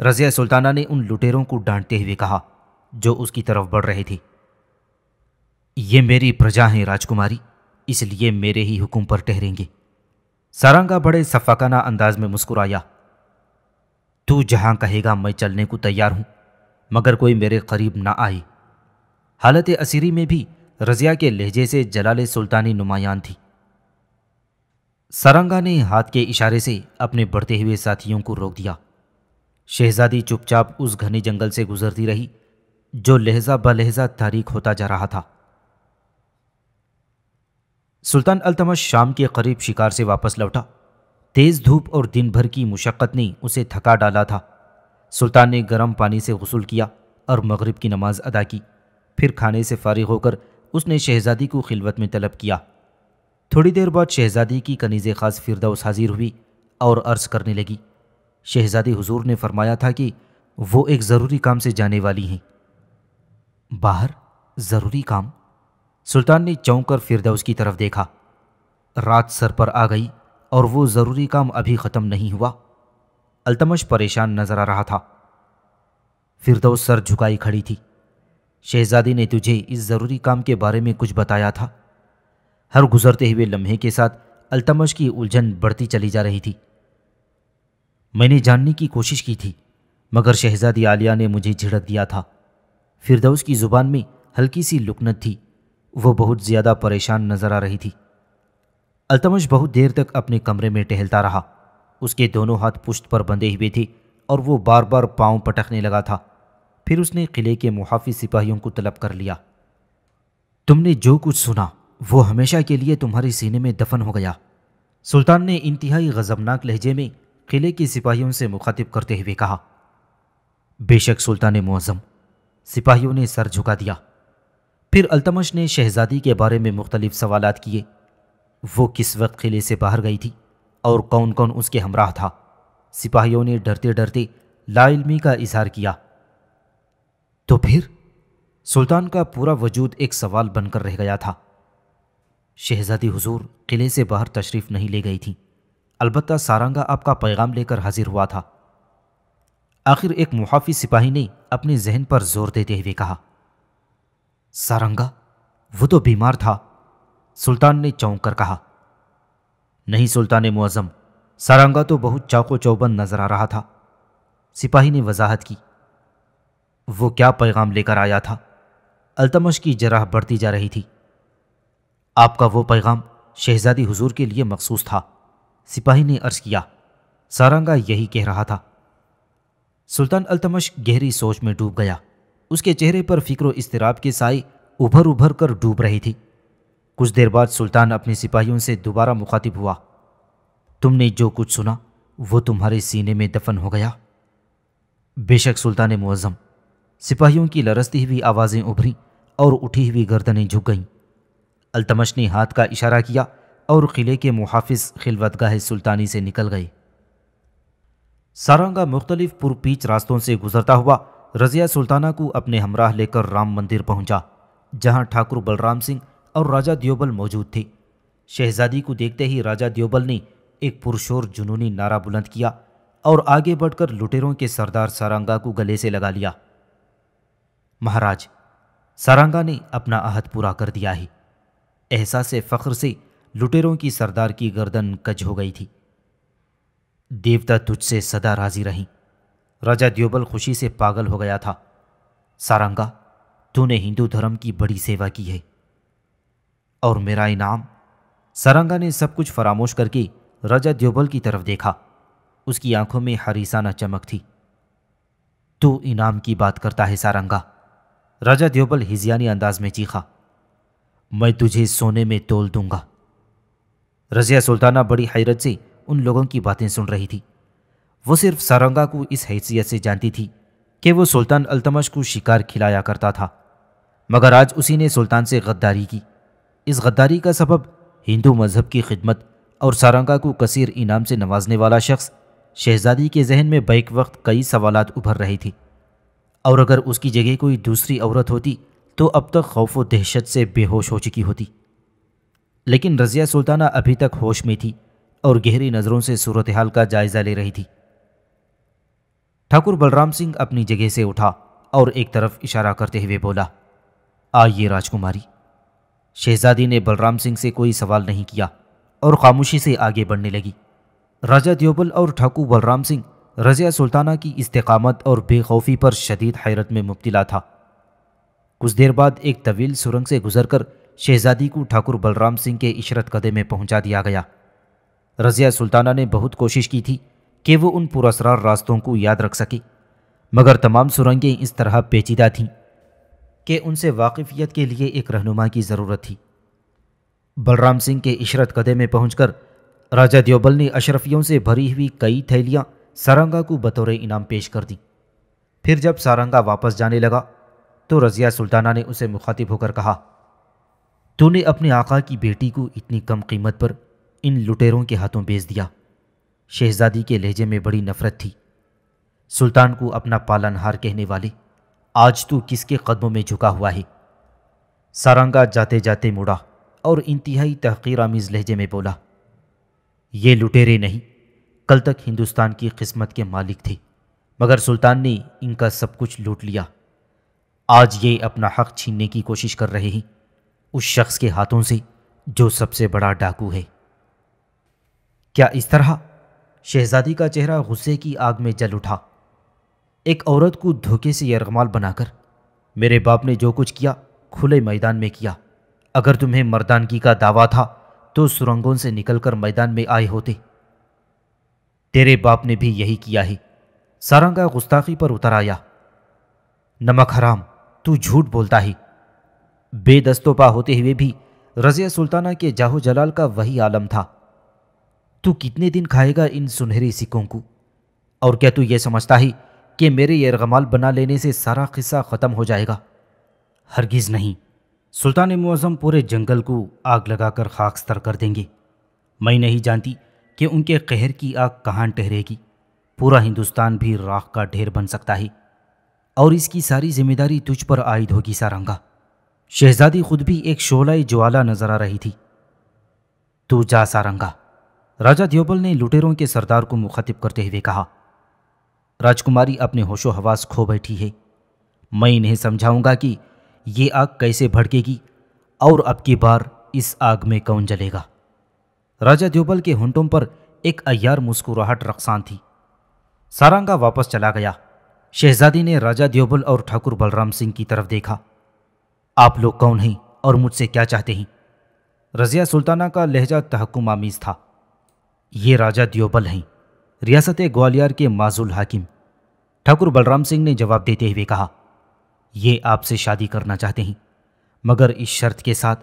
S1: रज़िया सुल्ताना ने उन लुटेरों को डांटते हुए कहा जो उसकी तरफ बढ़ रहे थे ये मेरी प्रजा हैं राजकुमारी इसलिए मेरे ही हुक्म पर ठहरेंगे सारंगा बड़े सफाकाना अंदाज में मुस्कुराया तू जहाँ कहेगा मैं चलने को तैयार हूँ मगर कोई मेरे करीब ना आए हालत असीरी में भी रज़िया के लहजे से जलाल सुल्तानी नुमायान थी सारंगा ने हाथ के इशारे से अपने बढ़ते हुए साथियों को रोक दिया शहजादी चुपचाप उस घने जंगल से गुजरती रही जो लहजा बलहजा तारीख होता जा रहा था सुल्तान अलतमश शाम के करीब शिकार से वापस लौटा तेज धूप और दिन भर की मुशक्क़त ने उसे थका डाला था सुल्तान ने गर्म पानी से गसूल किया और मगरिब की नमाज अदा की फिर खाने से फारिग होकर उसने शहजादी को खिलवत में तलब किया थोड़ी देर बाद शहजादी की कनीज़ ख़ास फिरदौस हाजिर हुई और अर्ज़ करने लगी शहजादी हुजूर ने फरमाया था कि वो एक ज़रूरी काम से जाने वाली हैं बाहर ज़रूरी काम सुल्तान ने चौंक कर फिरदौस की तरफ देखा रात सर पर आ गई और वो ज़रूरी काम अभी ख़त्म नहीं हुआ अल्तमश परेशान नज़र आ रहा था फिरदौस सर झुकाई खड़ी थी शहजादी ने तुझे इस ज़रूरी काम के बारे में कुछ बताया था हर गुजरते हुए लम्हे के साथ अल्तमश की उलझन बढ़ती चली जा रही थी मैंने जानने की कोशिश की थी मगर शहजादी आलिया ने मुझे झिड़क दिया था फिरदौस की ज़ुबान में हल्की सी लुकनत थी वो बहुत ज़्यादा परेशान नज़र आ रही थी अल्तमश बहुत देर तक अपने कमरे में टहलता रहा उसके दोनों हाथ पुश्त पर बंधे हुए थे और वो बार बार पाँव पटकने लगा था फिर उसने किले के मुहाफ़ी सिपाहियों को तलब कर लिया तुमने जो कुछ सुना वो हमेशा के लिए तुम्हारे सीने में दफन हो गया सुल्तान ने इंतहाई गजबनाक लहजे में किले के सिपाहियों से मुखातिब करते हुए कहा बेशक सुल्तान मुआज़म सिपाहियों ने सर झुका दिया फिर अल्तमश ने शहज़ादी के बारे में मुख्तलिफ सवाल किए वो किस वक्त किले से बाहर गई थी और कौन कौन उसके हमराह था सिपाहियों ने डरते डरते लाइलमी का इजहार किया तो फिर सुल्तान का पूरा वजूद एक सवाल बनकर रह गया था शहजादी हुजूर किले से बाहर तशरीफ़ नहीं ले गई थी अलबत् सारंगा आपका पैगाम लेकर हाजिर हुआ था आखिर एक मुहाफी सिपाही ने अपने जहन पर जोर देते हुए कहा सारंगा वो तो बीमार था सुल्तान ने चौंक कर कहा नहीं सुल्तान मुआज़म सारंगा तो बहुत चाको चौबंद नज़र आ रहा था सिपाही ने वजाहत की वो क्या पैगाम लेकर आया था अल्तमश की जराह बढ़ती जा रही थी आपका वो पैगाम शहजादी हुजूर के लिए मखसूस था सिपाही ने अर्ज किया सारंगा यही कह रहा था सुल्तान अल्तमश गहरी सोच में डूब गया उसके चेहरे पर फिक्र इसतराब के साए उभर उभर कर डूब रही थी कुछ देर बाद सुल्तान अपने सिपाहियों से दोबारा मुखातिब हुआ तुमने जो कुछ सुना वो तुम्हारे सीने में दफन हो गया बेशक सुल्तान मुआज़म सिपाहियों की लरसती हुई आवाज़ें उभरी और उठी हुई गर्दनें झुक गईं अलतमश ने हाथ का इशारा किया और किले के मुहाफिज खिलवतगाह सुल्तानी से निकल गए सारंगा मुख्तलिफ पुरपीच रास्तों से गुजरता हुआ रजिया सुल्ताना को अपने हमराह लेकर राम मंदिर पहुंचा जहां ठाकुर बलराम सिंह और राजा दियोबल मौजूद थे शहजादी को देखते ही राजा दियोबल ने एक पुरशोर जुनूनी नारा बुलंद किया और आगे बढ़कर लुटेरों के सरदार सारंगा को गले से लगा लिया महाराज सारंगा ने अपना अहद पूरा कर दिया है एहसास फ़ख्र से लुटेरों की सरदार की गर्दन कज हो गई थी देवता तुझसे सदा राजी रहीं राजा द्योबल खुशी से पागल हो गया था सारंगा तूने हिंदू धर्म की बड़ी सेवा की है और मेरा इनाम सारंगा ने सब कुछ फरामोश करके राजा द्योबल की तरफ देखा उसकी आंखों में हरीसाना चमक थी तू इनाम की बात करता है सारंगा राजा द्योबल हिजियानी अंदाज में चीखा मैं तुझे सोने में तोल दूंगा रजिया सुल्ताना बड़ी हैरत से उन लोगों की बातें सुन रही थी वो सिर्फ सारंगा को इस हैसियत से जानती थी कि वो सुल्तान अल्तमश को शिकार खिलाया करता था मगर आज उसी ने सुल्तान से गद्दारी की इस गद्दारी का सबब हिंदू मजहब की खिदमत और सारंगा को कसीर इनाम से नवाजने वाला शख्स शहजादी के जहन में बैक वक्त कई सवालात उभर रही थी और अगर उसकी जगह कोई दूसरी औरत होती तो अब तक खौफ व दहशत से बेहोश हो चुकी होती लेकिन रज़िया सुल्ताना अभी तक होश में थी और गहरी नज़रों से सूरत हाल का जायज़ा ले रही थी ठाकुर बलराम सिंह अपनी जगह से उठा और एक तरफ इशारा करते हुए बोला आइए राजकुमारी शहजादी ने बलराम सिंह से कोई सवाल नहीं किया और खामोशी से आगे बढ़ने लगी राजा दियोबल और ठाकुर बलराम सिंह रज़िया सुल्ताना की इस्तकामत और बेखौफी पर शदीद हैरत में मुब्तला था कुछ देर बाद एक तवील सुरंग से गुजरकर शहजादी को ठाकुर बलराम सिंह के इशरत कदे में पहुंचा दिया गया रजिया सुल्ताना ने बहुत कोशिश की थी कि वो उन पुरस्रार रास्तों को याद रख सके मगर तमाम सुरंगें इस तरह पेचीदा थीं कि उनसे वाकिफियत के लिए एक रहनुमा की ज़रूरत थी बलराम सिंह के इशरत कदे में पहुंचकर राजा देवबल ने अशरफियों से भरी हुई कई थैलियाँ सारंगा को बतौर इनाम पेश कर दी फिर जब सारंगा वापस जाने लगा तो रज़िया सुल्ताना ने उसे मुखातिब होकर कहा तूने अपने आका की बेटी को इतनी कम कीमत पर इन लुटेरों के हाथों बेच दिया शहजादी के लहजे में बड़ी नफरत थी सुल्तान को अपना पालनहार कहने वाले आज तू किसके कदमों में झुका हुआ है सारंगा जाते जाते मुड़ा और इंतहाई तहकीर आमीज लहजे में बोला ये लुटेरे नहीं कल तक हिंदुस्तान की किस्मत के मालिक थे मगर सुल्तान ने इनका सब कुछ लूट लिया आज ये अपना हक छीनने की कोशिश कर रहे हैं उस शख्स के हाथों से जो सबसे बड़ा डाकू है क्या इस तरह शहजादी का चेहरा गुस्से की आग में जल उठा एक औरत को धोखे से यरगमाल बनाकर मेरे बाप ने जो कुछ किया खुले मैदान में किया अगर तुम्हें मर्दानगी का दावा था तो सुरंगों से निकलकर मैदान में आए होते तेरे बाप ने भी यही किया है सारंगा गुस्ताखी पर उतर आया नमक हराम तू झूठ बोलता ही बेदस्तोपा होते हुए भी रज़िया सुल्ताना के जाहो जलाल का वही आलम था तू कितने दिन खाएगा इन सुनहरे सिक्कों को और क्या तू ये समझता ही कि मेरे ये रगमाल बना लेने से सारा किस्सा ख़त्म हो जाएगा हरगिज़ नहीं सुल्तान मुआज़म पूरे जंगल को आग लगाकर खाकस्तर कर देंगे मैं नहीं जानती कि उनके कहर की आग कहाँ ठहरेगी पूरा हिंदुस्तान भी राख का ढेर बन सकता है और इसकी सारी जिम्मेदारी तुझ पर आयद होगी सारंगा शहजादी खुद भी एक शोलाई ज्वाला नजर आ रही थी तू जा सारंगा राजा देवबल ने लुटेरों के सरदार को मुखातिब करते हुए कहा राजकुमारी अपने होशो हवास खो बैठी है मैं इन्हें समझाऊंगा कि ये आग कैसे भड़केगी और अब की बार इस आग में कौन जलेगा राजा द्योबल के हुटों पर एक अयार मुस्कुराहट रकसान थी सारंगा वापस चला गया शहजादी ने राजा देवबल और ठाकुर बलराम सिंह की तरफ देखा आप लोग कौन हैं और मुझसे क्या चाहते हैं रजिया सुल्ताना का लहजा तहकुम आमीज था ये राजा दियोबल हैं रियासत ग्वालियर के माजुल हाकिम ठाकुर बलराम सिंह ने जवाब देते हुए कहा ये आपसे शादी करना चाहते हैं मगर इस शर्त के साथ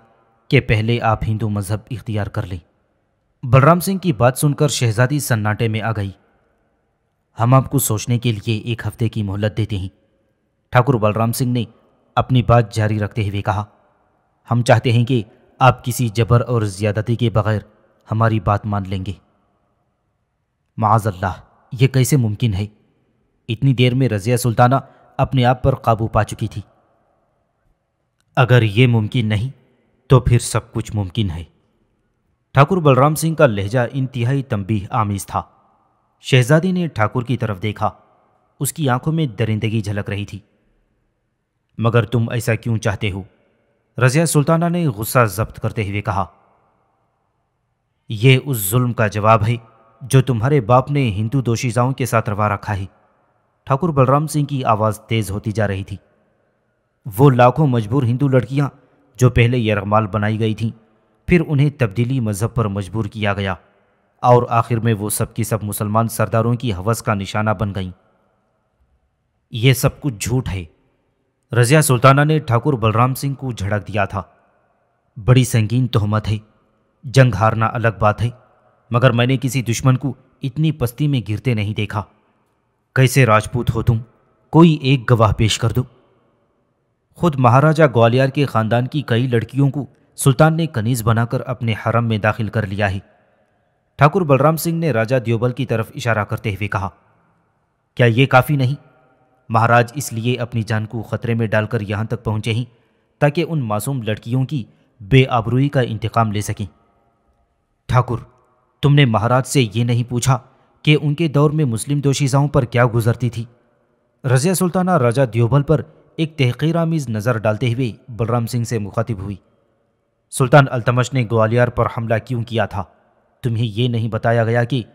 S1: कि पहले आप हिंदू मज़हब इख्तियार कर लें बलराम सिंह की बात सुनकर शहजादी सन्नाटे में आ गई हम आपको सोचने के लिए एक हफ्ते की मोहलत देते हैं ठाकुर बलराम सिंह ने अपनी बात जारी रखते हुए कहा हम चाहते हैं कि आप किसी जबर और ज़्यादती के बगैर हमारी बात मान लेंगे माजल्ला ये कैसे मुमकिन है इतनी देर में रज़िया सुल्ताना अपने आप पर काबू पा चुकी थी अगर ये मुमकिन नहीं तो फिर सब कुछ मुमकिन है ठाकुर बलराम सिंह का लहजा इंतहाई तंबी आमीज था शहजादी ने ठाकुर की तरफ देखा उसकी आंखों में दरिंदगी झलक रही थी मगर तुम ऐसा क्यों चाहते हो रजिया सुल्ताना ने गुस्सा जब्त करते हुए कहा यह उस जुल्म का जवाब है जो तुम्हारे बाप ने हिंदू दोषीजाओं के साथ रवा रखा है ठाकुर बलराम सिंह की आवाज़ तेज़ होती जा रही थी वो लाखों मजबूर हिंदू लड़कियां जो पहले यरगमाल बनाई गई थीं फिर उन्हें तब्दीली मज़हब पर मजबूर किया गया और आखिर में वो सब की सब मुसलमान सरदारों की हवस का निशाना बन गईं ये सब कुछ झूठ है रजिया सुल्ताना ने ठाकुर बलराम सिंह को झड़क दिया था बड़ी संगीन तोहमत है जंग हारना अलग बात है मगर मैंने किसी दुश्मन को इतनी पस्ती में गिरते नहीं देखा कैसे राजपूत हो तुम कोई एक गवाह पेश कर दो खुद महाराजा ग्वालियर के खानदान की कई लड़कियों को सुल्तान ने कनीज बनाकर अपने हरम में दाखिल कर लिया है ठाकुर बलराम सिंह ने राजा द्योबल की तरफ इशारा करते हुए कहा क्या ये काफ़ी नहीं महाराज इसलिए अपनी जान को खतरे में डालकर यहां तक पहुँचे ही ताकि उन मासूम लड़कियों की बेआबरूई का इंतकाम ले सकें ठाकुर तुमने महाराज से ये नहीं पूछा कि उनके दौर में मुस्लिम दोषीजाओं पर क्या गुजरती थी रजिया सुल्ताना राजा दियोबल पर एक तहकीर आमीज नज़र डालते हुए बलराम सिंह से मुखातिब हुई सुल्तान अल्तमश ने ग्वालियर पर हमला क्यों किया था तुम्हें यह नहीं बताया गया कि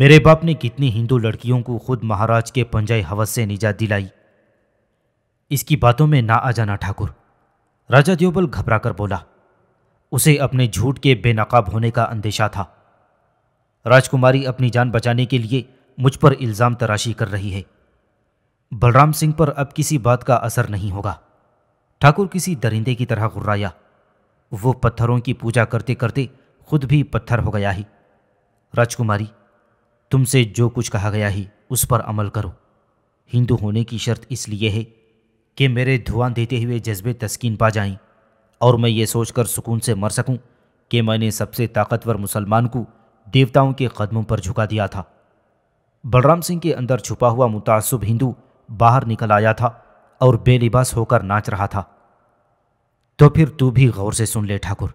S1: मेरे बाप ने कितनी हिंदू लड़कियों को खुद महाराज के पंजाई हवस से निजात दिलाई इसकी बातों में ना आ जाना ठाकुर राजा देवबल घबरा कर बोला उसे अपने झूठ के बेनकाब होने का अंदेशा था राजकुमारी अपनी जान बचाने के लिए मुझ पर इल्ज़ाम तराशी कर रही है बलराम सिंह पर अब किसी बात का असर नहीं होगा ठाकुर किसी दरिंदे की तरह गुर्राया वो पत्थरों की पूजा करते करते खुद भी पत्थर हो गया ही राजकुमारी तुमसे जो कुछ कहा गया ही उस पर अमल करो हिंदू होने की शर्त इसलिए है कि मेरे धुआं देते हुए जज्बे तस्कीन पा जाएं और मैं ये सोचकर सुकून से मर सकूं कि मैंने सबसे ताकतवर मुसलमान को देवताओं के कदमों पर झुका दिया था बलराम सिंह के अंदर छुपा हुआ मुतासब हिंदू बाहर निकल आया था और बेलिबास होकर नाच रहा था तो फिर तू भी गौर से सुन ले ठाकुर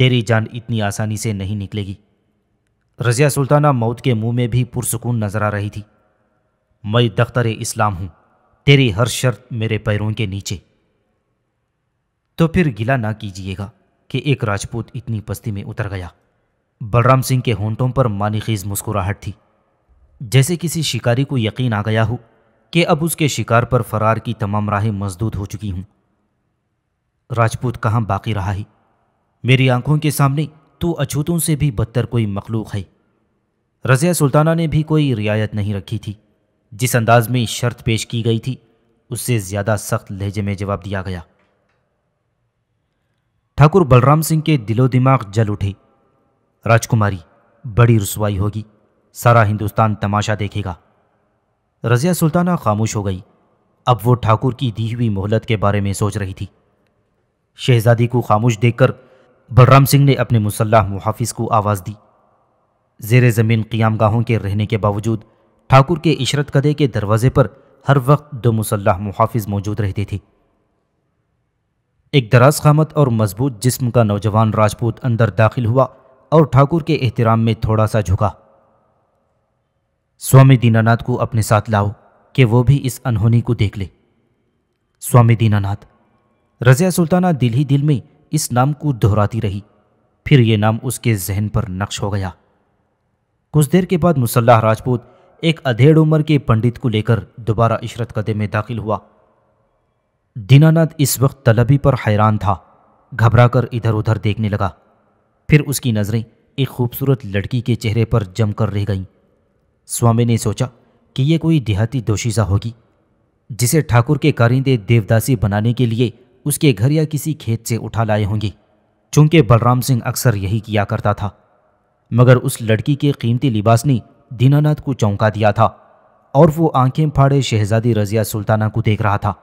S1: तेरी जान इतनी आसानी से नहीं निकलेगी रजिया सुल्ताना मौत के मुंह में भी पुरसकून नजर आ रही थी मैं दख्तर इस्लाम हूं तेरी हर शर्त मेरे पैरों के नीचे तो फिर गिला ना कीजिएगा कि एक राजपूत इतनी पस्ती में उतर गया बलराम सिंह के होंटों पर मानिखीज मुस्कुराहट थी जैसे किसी शिकारी को यकीन आ गया हो कि अब उसके शिकार पर फरार की तमाम राहें मजदूद हो चुकी हूं राजपूत कहां बाकी रहा ही मेरी आंखों के सामने तो अछूतों से भी बदतर कोई मखलूक है रज़िया सुल्ताना ने भी कोई रियायत नहीं रखी थी जिस अंदाज में शर्त पेश की गई थी उससे ज़्यादा सख्त लहजे में जवाब दिया गया ठाकुर बलराम सिंह के दिलो दिमाग जल उठे राजकुमारी बड़ी रसवाई होगी सारा हिंदुस्तान तमाशा देखेगा रज़िया सुल्ताना खामोश हो गई अब वो ठाकुर की दी हुई मोहलत के बारे में सोच रही थी शहजादी को खामोश देखकर बलराम सिंह ने अपने मुसल्ह मुहाफिज को आवाज़ दी जेर ज़मीन क़ियामगाहों गाहों के रहने के बावजूद ठाकुर के इशरत कदे के दरवाजे पर हर वक्त दो मुसल्ह मुहाफिज मौजूद रहते थे एक दराज खामत और मजबूत जिस्म का नौजवान राजपूत अंदर दाखिल हुआ और ठाकुर के एहतराम में थोड़ा सा झुका स्वामी दीनानाथ को अपने साथ लाओ कि वो भी इस अनहोनी को देख ले स्वामी दीनानाथ रज़िया सुल्ताना दिल ही दिल में इस नाम को दोहराती रही फिर ये नाम उसके जहन पर नक्श हो गया कुछ देर के बाद मुसल्लाह राजपूत एक अधेड़ उम्र के पंडित को लेकर दोबारा इशरत कदे में दाखिल हुआ दीनानाथ इस वक्त तलबी पर हैरान था घबराकर इधर उधर देखने लगा फिर उसकी नज़रें एक खूबसूरत लड़की के चेहरे पर जमकर रह गईं स्वामी ने सोचा कि यह कोई देहाती दोषीजा होगी जिसे ठाकुर के कारिंदे देवदासी बनाने के लिए उसके घर या किसी खेत से उठा लाए होंगे चूंकि बलराम सिंह अक्सर यही किया करता था मगर उस लड़की के कीमती लिबास ने दीनानाथ को चौंका दिया था और वो आंखें फाड़े शहजादी रजिया सुल्ताना को देख रहा था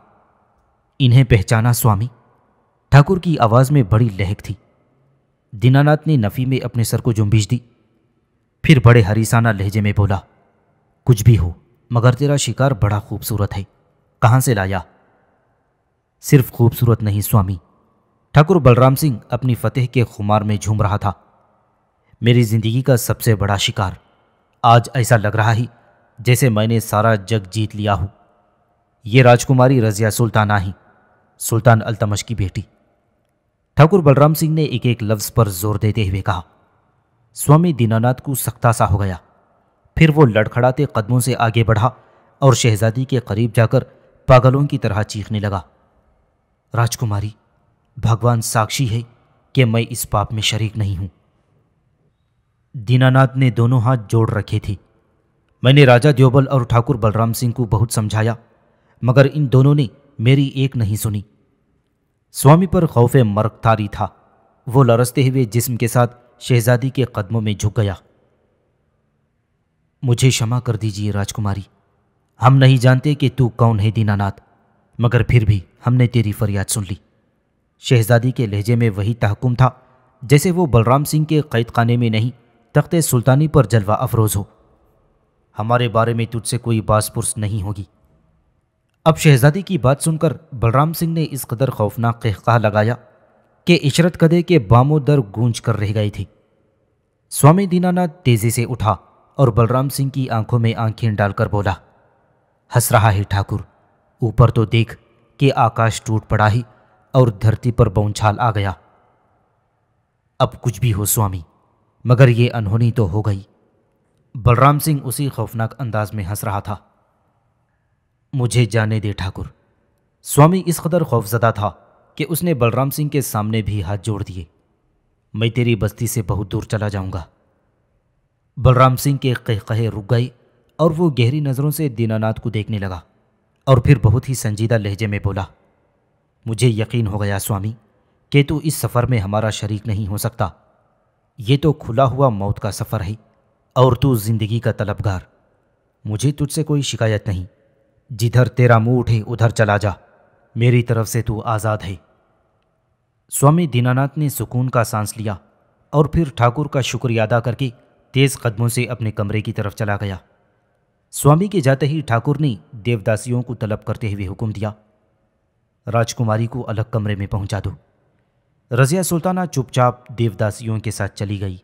S1: इन्हें पहचाना स्वामी ठाकुर की आवाज़ में बड़ी लहक थी दीनानाथ ने नफ़ी में अपने सर को जुम्बीज दी फिर बड़े हरीसाना लहजे में बोला कुछ भी हो मगर तेरा शिकार बड़ा खूबसूरत है कहाँ से लाया सिर्फ खूबसूरत नहीं स्वामी ठाकुर बलराम सिंह अपनी फतेह के खुमार में झूम रहा था मेरी जिंदगी का सबसे बड़ा शिकार आज ऐसा लग रहा ही जैसे मैंने सारा जग जीत लिया हो ये राजकुमारी रजिया सुल्ताना ही सुल्तान अलतमश की बेटी ठाकुर बलराम सिंह ने एक एक लफ्ज़ पर जोर देते हुए कहा स्वामी दीनानाथ को सख्ता सा हो गया फिर वो लड़खड़ाते कदमों से आगे बढ़ा और शहजादी के करीब जाकर पागलों की तरह चीखने लगा राजकुमारी भगवान साक्षी है कि मैं इस पाप में शरीक नहीं हूं दीनानाथ ने दोनों हाथ जोड़ रखे थे मैंने राजा द्योबल और ठाकुर बलराम सिंह को बहुत समझाया मगर इन दोनों ने मेरी एक नहीं सुनी स्वामी पर खौफ मरकतारी था वो लरसते हुए जिस्म के साथ शहजादी के कदमों में झुक गया मुझे क्षमा कर दीजिए राजकुमारी हम नहीं जानते कि तू कौन है दीनानाथ मगर फिर भी हमने तेरी फरियाद सुन ली शहजादी के लहजे में वही तहकुम था जैसे वो बलराम सिंह के कैद खाने में नहीं तख्त सुल्तानी पर जलवा अफरोज हो हमारे बारे में तुझसे कोई बासपुरस नहीं होगी अब शहजादी की बात सुनकर बलराम सिंह ने इस कदर खौफनाक कहकहा लगाया कि इशरत कदे के बामो दर गूंज कर रह गई थी स्वामी दीनानाथ तेजी से उठा और बलराम सिंह की आंखों में आंखें डालकर बोला हंस रहा है ठाकुर ऊपर तो देख कि आकाश टूट पड़ा ही और धरती पर बौछाल आ गया अब कुछ भी हो स्वामी मगर ये अनहोनी तो हो गई बलराम सिंह उसी खौफनाक अंदाज में हंस रहा था मुझे जाने दे ठाकुर स्वामी इस कदर खौफजदा था कि उसने बलराम सिंह के सामने भी हाथ जोड़ दिए मैं तेरी बस्ती से बहुत दूर चला जाऊंगा बलराम सिंह के कह कहे रुक गए और वो गहरी नज़रों से दीनानाथ को देखने लगा और फिर बहुत ही संजीदा लहजे में बोला मुझे यकीन हो गया स्वामी कि तू इस सफ़र में हमारा शरीक नहीं हो सकता ये तो खुला हुआ मौत का सफ़र है और तू ज़िंदगी का तलबगार मुझे तुझसे कोई शिकायत नहीं जिधर तेरा मुँह उठे उधर चला जा मेरी तरफ से तू आज़ाद है स्वामी दीनानाथ ने सुकून का सांस लिया और फिर ठाकुर का शुक्रिया अदा करके तेज़ कदमों से अपने कमरे की तरफ चला गया स्वामी के जाते ही ठाकुर ने देवदासियों को तलब करते हुए हुक्म दिया राजकुमारी को अलग कमरे में पहुंचा दो रजिया सुल्ताना चुपचाप देवदासियों के साथ चली गई